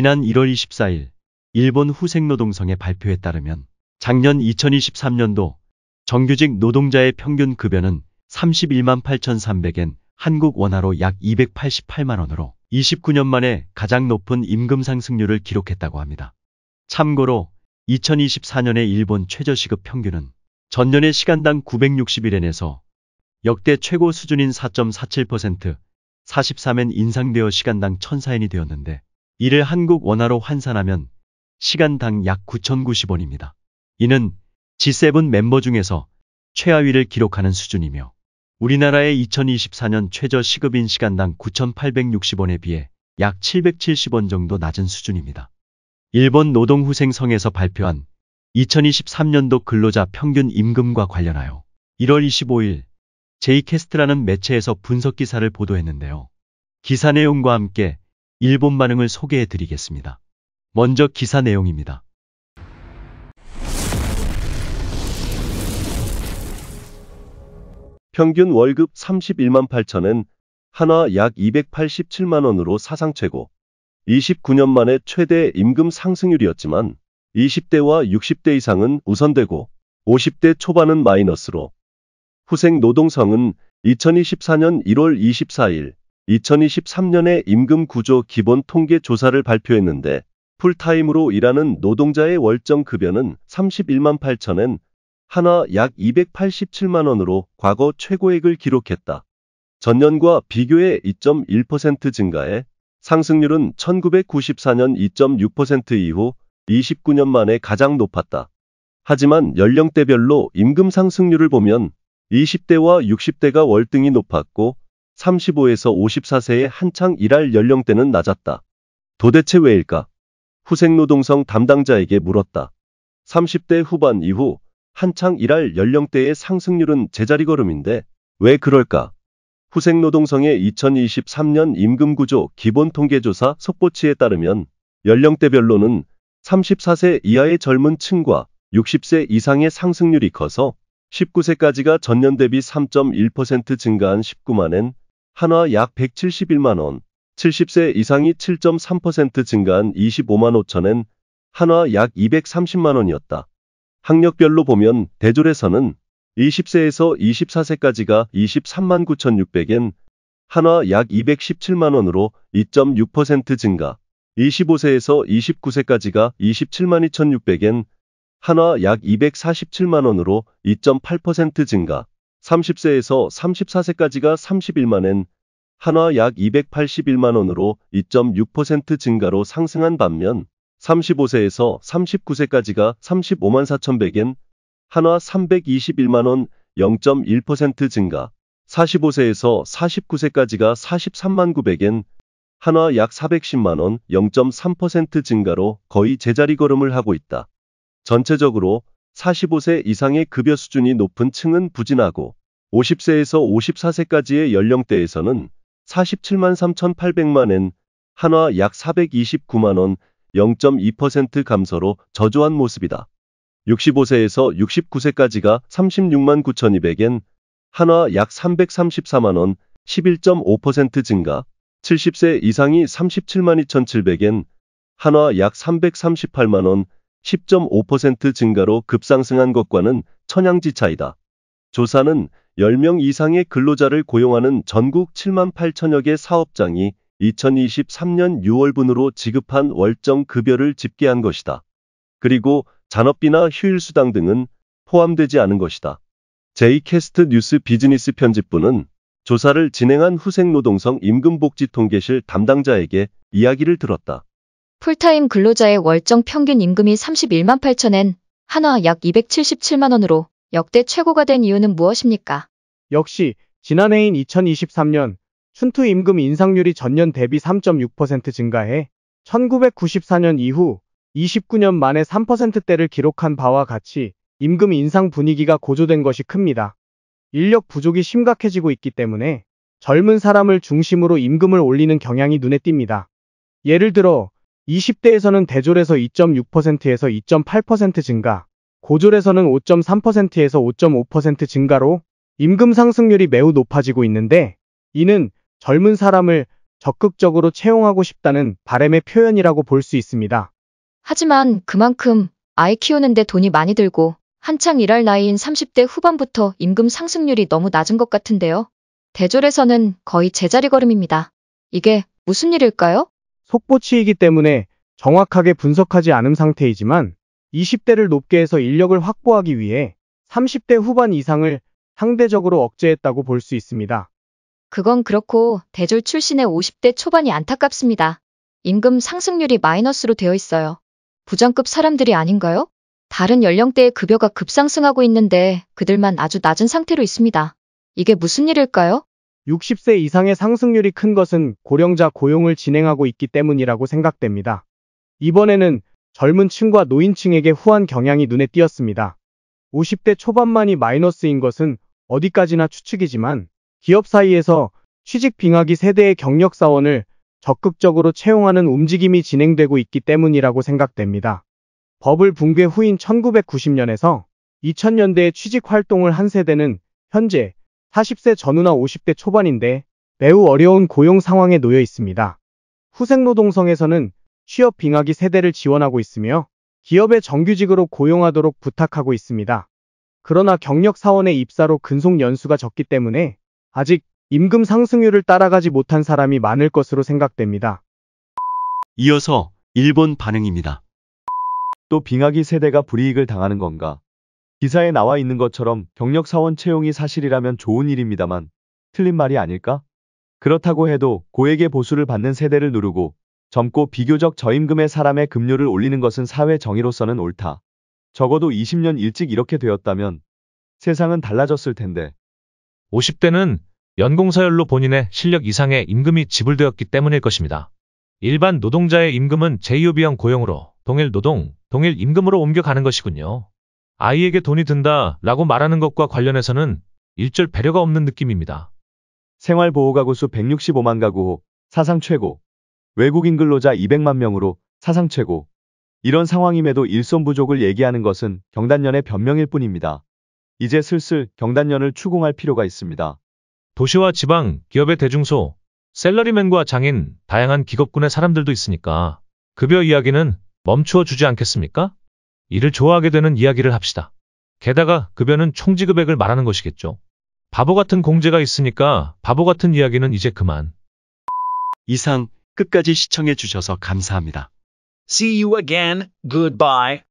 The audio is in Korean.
지난 1월 24일 일본 후생노동성의 발표에 따르면 작년 2023년도 정규직 노동자의 평균 급여는 31만 8,300엔 한국 원화로 약 288만 원으로 29년 만에 가장 높은 임금 상승률을 기록했다고 합니다. 참고로 2024년의 일본 최저시급 평균은 전년의 시간당 961엔에서 역대 최고 수준인 4.47%, 43엔 인상되어 시간당 1004엔이 되었는데 이를 한국 원화로 환산하면 시간당 약 9,090원입니다. 이는 G7 멤버 중에서 최하위를 기록하는 수준이며 우리나라의 2024년 최저 시급인 시간당 9,860원에 비해 약 770원 정도 낮은 수준입니다. 일본 노동후생성에서 발표한 2023년도 근로자 평균 임금과 관련하여 1월 25일 제이캐스트라는 매체에서 분석 기사를 보도했는데요. 기사 내용과 함께 일본 반응을 소개해 드리겠습니다. 먼저 기사 내용입니다. 평균 월급 31만 8천은 한화 약 287만원으로 사상 최고, 29년 만에 최대 임금 상승률이었지만 20대와 60대 이상은 우선되고 50대 초반은 마이너스로 후생 노동성은 2024년 1월 24일 2023년에 임금 구조 기본 통계 조사를 발표했는데 풀타임으로 일하는 노동자의 월정 급여는 31만 8천엔 한화 약 287만 원으로 과거 최고액을 기록했다. 전년과 비교해 2.1% 증가해 상승률은 1994년 2.6% 이후 29년 만에 가장 높았다. 하지만 연령대별로 임금 상승률을 보면 20대와 60대가 월등히 높았고 35에서 54세의 한창 일할 연령대는 낮았다. 도대체 왜일까? 후생노동성 담당자에게 물었다. 30대 후반 이후 한창 일할 연령대의 상승률은 제자리걸음인데 왜 그럴까? 후생노동성의 2023년 임금구조 기본통계조사 속보치에 따르면 연령대별로는 34세 이하의 젊은 층과 60세 이상의 상승률이 커서 19세까지가 전년 대비 3.1% 증가한 19만엔 한화 약 171만원, 70세 이상이 7.3% 증가한 25만 5천엔 한화 약 230만원이었다. 학력별로 보면 대졸에서는 20세에서 24세까지가 23만 9,600엔, 한화 약 217만원으로 2.6% 증가, 25세에서 29세까지가 27만 2,600엔, 한화 약 247만원으로 2.8% 증가, 30세에서 34세까지가 30일만엔 한화 약 281만원으로 2.6% 증가로 상승한 반면 35세에서 39세까지가 35만 4 1 0 0엔 한화 321만원 0.1% 증가 45세에서 49세까지가 43만 900엔 한화 약 410만원 0.3% 증가로 거의 제자리 걸음을 하고 있다. 전체적으로 45세 이상의 급여 수준이 높은 층은 부진하고 50세에서 54세까지의 연령대에서는 47만 3,800만엔 한화 약 429만원 0.2% 감소로 저조한 모습이다. 65세에서 69세까지가 36만 9,200엔 한화 약 334만원 11.5% 증가 70세 이상이 37만 2,700엔 한화 약 338만원 10.5% 증가로 급상승한 것과는 천양지 차이다. 조사는 10명 이상의 근로자를 고용하는 전국 7만 8천여 개 사업장이 2023년 6월분으로 지급한 월정 급여를 집계한 것이다. 그리고 잔업비나 휴일수당 등은 포함되지 않은 것이다. 제이캐스트 뉴스 비즈니스 편집부는 조사를 진행한 후생노동성 임금복지통계실 담당자에게 이야기를 들었다. 풀타임 근로자의 월정 평균 임금이 31만 8천엔 한화 약 277만원으로 역대 최고가 된 이유는 무엇입니까? 역시 지난해인 2023년 춘투 임금 인상률이 전년 대비 3.6% 증가해 1994년 이후 29년 만에 3%대를 기록한 바와 같이 임금 인상 분위기가 고조된 것이 큽니다. 인력 부족이 심각해지고 있기 때문에 젊은 사람을 중심으로 임금을 올리는 경향이 눈에 띕니다. 예를 들어 20대에서는 대졸에서 2.6%에서 2.8% 증가, 고졸에서는 5.3%에서 5.5% 증가로 임금 상승률이 매우 높아지고 있는데 이는 젊은 사람을 적극적으로 채용하고 싶다는 바램의 표현이라고 볼 수 있습니다. 하지만 그만큼 아이 키우는데 돈이 많이 들고 한창 일할 나이인 30대 후반부터 임금 상승률이 너무 낮은 것 같은데요. 대졸에서는 거의 제자리 걸음입니다. 이게 무슨 일일까요? 속보치이기 때문에 정확하게 분석하지 않은 상태이지만 20대를 높게 해서 인력을 확보하기 위해 30대 후반 이상을 상대적으로 억제했다고 볼 수 있습니다. 그건 그렇고 대졸 출신의 50대 초반이 안타깝습니다. 임금 상승률이 마이너스로 되어 있어요. 부장급 사람들이 아닌가요? 다른 연령대의 급여가 급상승하고 있는데 그들만 아주 낮은 상태로 있습니다. 이게 무슨 일일까요? 60세 이상의 상승률이 큰 것은 고령자 고용을 진행하고 있기 때문이라고 생각됩니다. 이번에는 젊은 층과 노인층에게 후한 경향이 눈에 띄었습니다. 50대 초반만이 마이너스인 것은 어디까지나 추측이지만 기업 사이에서 취직 빙하기 세대의 경력 사원을 적극적으로 채용하는 움직임이 진행되고 있기 때문이라고 생각됩니다. 버블 붕괴 후인 1990년에서 2000년대의 취직 활동을 한 세대는 현재 40세 전후나 50대 초반인데 매우 어려운 고용 상황에 놓여 있습니다. 후생노동성에서는 취업 빙하기 세대를 지원하고 있으며 기업의 정규직으로 고용하도록 부탁하고 있습니다. 그러나 경력사원의 입사로 근속 연수가 적기 때문에 아직 임금 상승률을 따라가지 못한 사람이 많을 것으로 생각됩니다. 이어서 일본 반응입니다. 또 빙하기 세대가 불이익을 당하는 건가? 기사에 나와 있는 것처럼 경력사원 채용이 사실이라면 좋은 일입니다만 틀린 말이 아닐까? 그렇다고 해도 고액의 보수를 받는 세대를 누르고 젊고 비교적 저임금의 사람의 급료를 올리는 것은 사회 정의로서는 옳다. 적어도 20년 일찍 이렇게 되었다면 세상은 달라졌을 텐데. 50대는 연공서열로 본인의 실력 이상의 임금이 지불되었기 때문일 것입니다. 일반 노동자의 임금은 제2호비형 고용으로 동일 노동, 동일 임금으로 옮겨가는 것이군요. 아이에게 돈이 든다 라고 말하는 것과 관련해서는 일절 배려가 없는 느낌입니다. 생활보호 가구 수 165만 가구 사상 최고 외국인 근로자 200만 명으로 사상 최고 이런 상황임에도 일손 부족을 얘기하는 것은 경단년의 변명일 뿐입니다. 이제 슬슬 경단년을 추궁할 필요가 있습니다. 도시와 지방, 기업의 대중소, 셀러리맨과 장인, 다양한 기업군의 사람들도 있으니까 급여 이야기는 멈추어 주지 않겠습니까? 이를 좋아하게 되는 이야기를 합시다. 게다가 급여는 총지급액을 말하는 것이겠죠. 바보 같은 공제가 있으니까 바보 같은 이야기는 이제 그만. 이상 끝까지 시청해 주셔서 감사합니다. See you again. Goodbye.